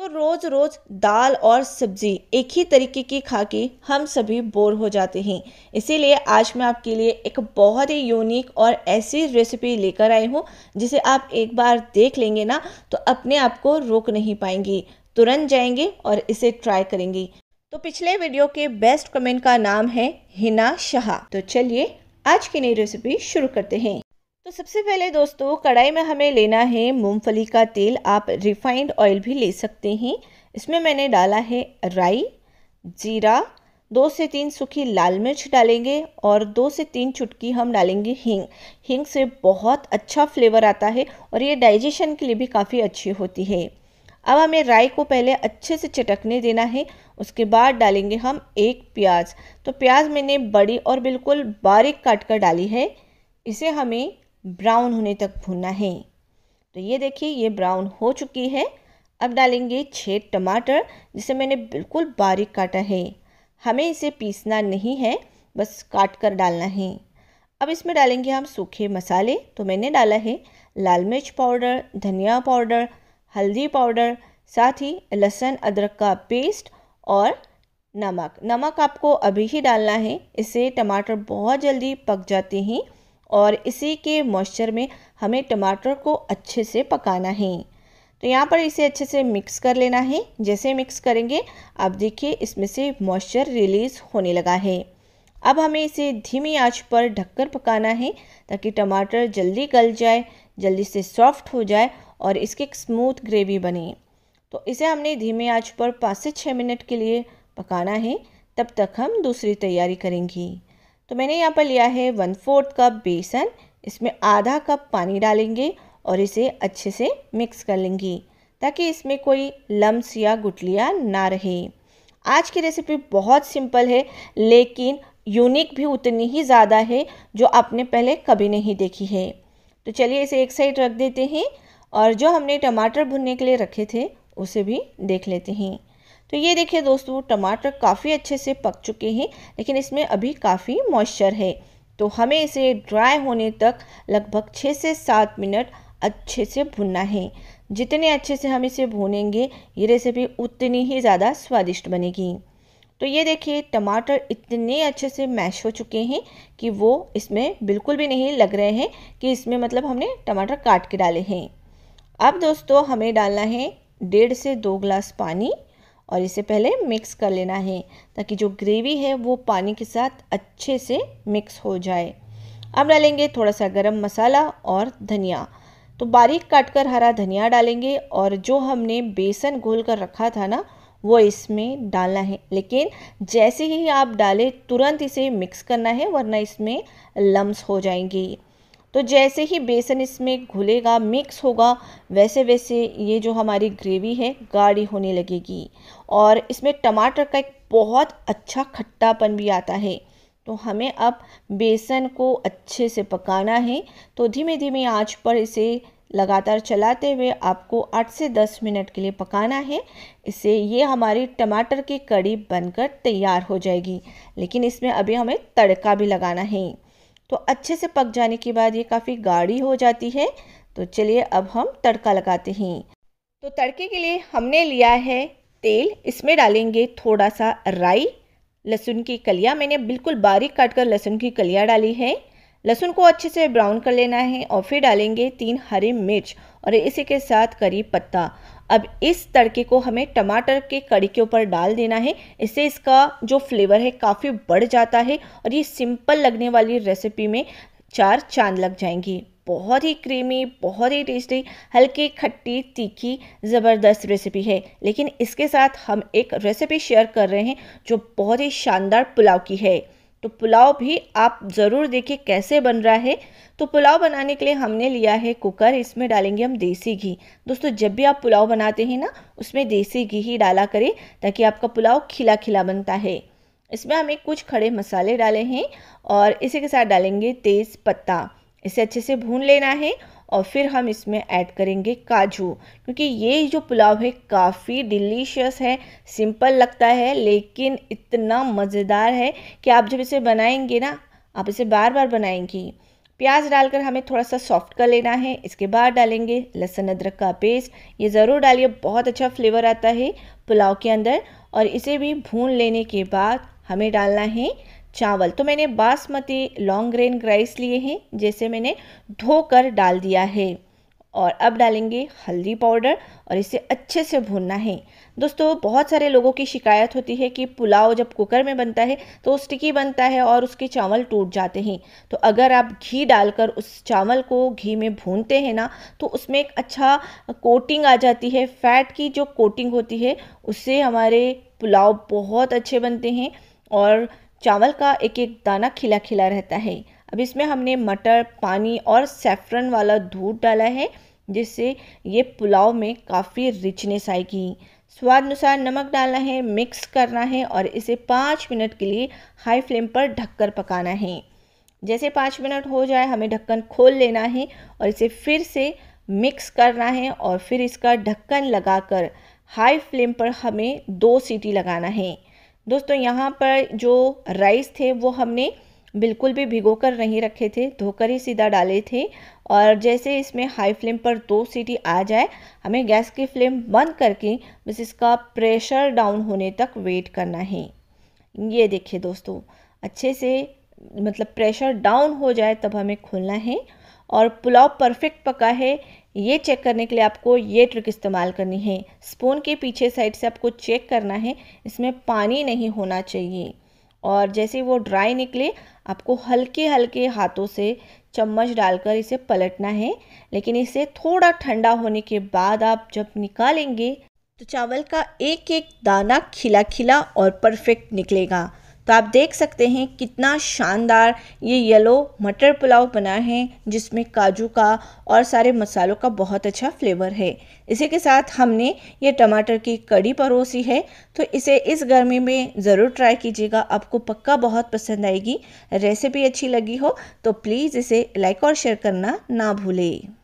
तो रोज़ रोज़ दाल और सब्जी एक ही तरीके की खा के हम सभी बोर हो जाते हैं इसीलिए आज मैं आपके लिए एक बहुत ही यूनिक और ऐसी रेसिपी लेकर आई हूँ जिसे आप एक बार देख लेंगे ना तो अपने आप को रोक नहीं पाएंगी तुरंत जाएंगे और इसे ट्राई करेंगी तो पिछले वीडियो के बेस्ट कमेंट का नाम है हिना शाह तो चलिए आज की नई रेसिपी शुरू करते हैं तो सबसे पहले दोस्तों कढ़ाई में हमें लेना है मूंगफली का तेल आप रिफाइंड ऑयल भी ले सकते हैं इसमें मैंने डाला है राई जीरा दो से तीन सूखी लाल मिर्च डालेंगे और दो से तीन चुटकी हम डालेंगे हींग हींग से बहुत अच्छा फ्लेवर आता है और ये डाइजेशन के लिए भी काफ़ी अच्छी होती है अब हमें राई को पहले अच्छे से चटकने देना है उसके बाद डालेंगे हम एक प्याज तो प्याज मैंने बड़ी और बिल्कुल बारीक काट कर डाली है इसे हमें ब्राउन होने तक भूनना है तो ये देखिए ये ब्राउन हो चुकी है अब डालेंगे छः टमाटर जिसे मैंने बिल्कुल बारीक काटा है हमें इसे पीसना नहीं है बस काट कर डालना है अब इसमें डालेंगे हम सूखे मसाले तो मैंने डाला है लाल मिर्च पाउडर धनिया पाउडर हल्दी पाउडर साथ ही लहसुन अदरक का पेस्ट और नमक नमक आपको अभी ही डालना है इससे टमाटर बहुत जल्दी पक जाते हैं और इसी के मॉइस्चर में हमें टमाटर को अच्छे से पकाना है तो यहाँ पर इसे अच्छे से मिक्स कर लेना है जैसे मिक्स करेंगे आप देखिए इसमें से मॉइस्चर रिलीज़ होने लगा है अब हमें इसे धीमी आंच पर ढककर पकाना है ताकि टमाटर जल्दी गल जाए जल्दी से सॉफ्ट हो जाए और इसकी एक स्मूथ ग्रेवी बने तो इसे हमने धीमी आंच पर पाँच से छः मिनट के लिए पकाना है तब तक हम दूसरी तैयारी करेंगे तो मैंने यहाँ पर लिया है वन फोर्थ कप बेसन इसमें आधा कप पानी डालेंगे और इसे अच्छे से मिक्स कर लेंगी ताकि इसमें कोई लम्स या गुटलियाँ ना रहे आज की रेसिपी बहुत सिंपल है लेकिन यूनिक भी उतनी ही ज़्यादा है जो आपने पहले कभी नहीं देखी है तो चलिए इसे एक साइड रख देते हैं और जो हमने टमाटर भुनने के लिए रखे थे उसे भी देख लेते हैं तो ये देखिए दोस्तों टमाटर काफ़ी अच्छे से पक चुके हैं लेकिन इसमें अभी काफ़ी मॉइस्चर है तो हमें इसे ड्राई होने तक लगभग छः से सात मिनट अच्छे से भुनना है जितने अच्छे से हम इसे भूनेंगे ये रेसिपी उतनी ही ज़्यादा स्वादिष्ट बनेगी तो ये देखिए टमाटर इतने अच्छे से मैश हो चुके हैं कि वो इसमें बिल्कुल भी नहीं लग रहे हैं कि इसमें मतलब हमने टमाटर काट के डाले हैं अब दोस्तों हमें डालना है डेढ़ से दो ग्लास पानी और इसे पहले मिक्स कर लेना है ताकि जो ग्रेवी है वो पानी के साथ अच्छे से मिक्स हो जाए अब डालेंगे थोड़ा सा गरम मसाला और धनिया तो बारीक काट कर हरा धनिया डालेंगे और जो हमने बेसन घोल कर रखा था ना वो इसमें डालना है लेकिन जैसे ही आप डालें तुरंत इसे मिक्स करना है वरना इसमें लम्स हो जाएंगे तो जैसे ही बेसन इसमें घुलेगा मिक्स होगा वैसे वैसे ये जो हमारी ग्रेवी है गाढ़ी होने लगेगी और इसमें टमाटर का एक बहुत अच्छा खट्टापन भी आता है तो हमें अब बेसन को अच्छे से पकाना है तो धीमे धीमे आंच पर इसे लगातार चलाते हुए आपको 8 से 10 मिनट के लिए पकाना है इससे ये हमारी टमाटर की कड़ी बनकर तैयार हो जाएगी लेकिन इसमें अभी हमें तड़का भी लगाना है तो अच्छे से पक जाने के बाद ये काफ़ी गाढ़ी हो जाती है तो चलिए अब हम तड़का लगाते हैं तो तड़के के लिए हमने लिया है तेल इसमें डालेंगे थोड़ा सा राई लहसुन की कलिया मैंने बिल्कुल बारीक काट कर लहसुन की कलिया डाली है लहसुन को अच्छे से ब्राउन कर लेना है और फिर डालेंगे तीन हरी मिर्च और इसी के साथ करी पत्ता अब इस तड़के को हमें टमाटर के कड़ी के ऊपर डाल देना है इससे इसका जो फ्लेवर है काफ़ी बढ़ जाता है और ये सिंपल लगने वाली रेसिपी में चार चांद लग जाएंगी बहुत ही क्रीमी बहुत ही टेस्टी हल्की खट्टी तीखी ज़बरदस्त रेसिपी है लेकिन इसके साथ हम एक रेसिपी शेयर कर रहे हैं जो बहुत ही शानदार पुलाव की है तो पुलाव भी आप ज़रूर देखिए कैसे बन रहा है तो पुलाव बनाने के लिए हमने लिया है कुकर इसमें डालेंगे हम देसी घी दोस्तों जब भी आप पुलाव बनाते हैं ना उसमें देसी घी ही डाला करें ताकि आपका पुलाव खिला खिला बनता है इसमें हमें कुछ खड़े मसाले डाले हैं और इसी के साथ डालेंगे तेज़ पत्ता इसे अच्छे से भून लेना है और फिर हम इसमें ऐड करेंगे काजू क्योंकि ये जो पुलाव है काफ़ी डिलीशियस है सिंपल लगता है लेकिन इतना मज़ेदार है कि आप जब इसे बनाएंगे ना आप इसे बार बार बनाएंगी प्याज डालकर हमें थोड़ा सा सॉफ्ट कर लेना है इसके बाद डालेंगे लहसुन अदरक का पेस्ट ये ज़रूर डालिए बहुत अच्छा फ्लेवर आता है पुलाव के अंदर और इसे भी भून लेने के बाद हमें डालना है चावल तो मैंने बासमती लॉन्ग ग्रेन राइस लिए हैं जैसे मैंने धोकर डाल दिया है और अब डालेंगे हल्दी पाउडर और इसे अच्छे से भूनना है दोस्तों बहुत सारे लोगों की शिकायत होती है कि पुलाव जब कुकर में बनता है तो स्टिकी बनता है और उसके चावल टूट जाते हैं तो अगर आप घी डालकर उस चावल को घी में भूनते हैं ना तो उसमें एक अच्छा कोटिंग आ जाती है फैट की जो कोटिंग होती है उससे हमारे पुलाव बहुत अच्छे बनते हैं और चावल का एक एक दाना खिला खिला रहता है अब इसमें हमने मटर पानी और सेफ्रन वाला दूध डाला है जिससे ये पुलाव में काफ़ी रिचनेस आएगी स्वाद अनुसार नमक डालना है मिक्स करना है और इसे पाँच मिनट के लिए हाई फ्लेम पर ढककर पकाना है जैसे पाँच मिनट हो जाए हमें ढक्कन खोल लेना है और इसे फिर से मिक्स करना है और फिर इसका ढक्कन लगाकर हाई फ्लेम पर हमें दो सीटी लगाना है दोस्तों यहाँ पर जो राइस थे वो हमने बिल्कुल भी भिगो कर नहीं रखे थे धोकर ही सीधा डाले थे और जैसे इसमें हाई फ्लेम पर दो सीटी आ जाए हमें गैस की फ्लेम बंद करके बस इसका प्रेशर डाउन होने तक वेट करना है ये देखिए दोस्तों अच्छे से मतलब प्रेशर डाउन हो जाए तब हमें खोलना है और पुलाव परफेक्ट पका है ये चेक करने के लिए आपको ये ट्रिक इस्तेमाल करनी है स्पून के पीछे साइड से आपको चेक करना है इसमें पानी नहीं होना चाहिए और जैसे वो ड्राई निकले आपको हल्के हल्के हाथों से चम्मच डालकर इसे पलटना है लेकिन इसे थोड़ा ठंडा होने के बाद आप जब निकालेंगे तो चावल का एक एक दाना खिला खिला और परफेक्ट निकलेगा तो आप देख सकते हैं कितना शानदार ये येलो मटर पुलाव बना है जिसमें काजू का और सारे मसालों का बहुत अच्छा फ्लेवर है इसी के साथ हमने ये टमाटर की कड़ी परोसी है तो इसे इस गर्मी में ज़रूर ट्राई कीजिएगा आपको पक्का बहुत पसंद आएगी रेसिपी अच्छी लगी हो तो प्लीज़ इसे लाइक और शेयर करना ना भूलें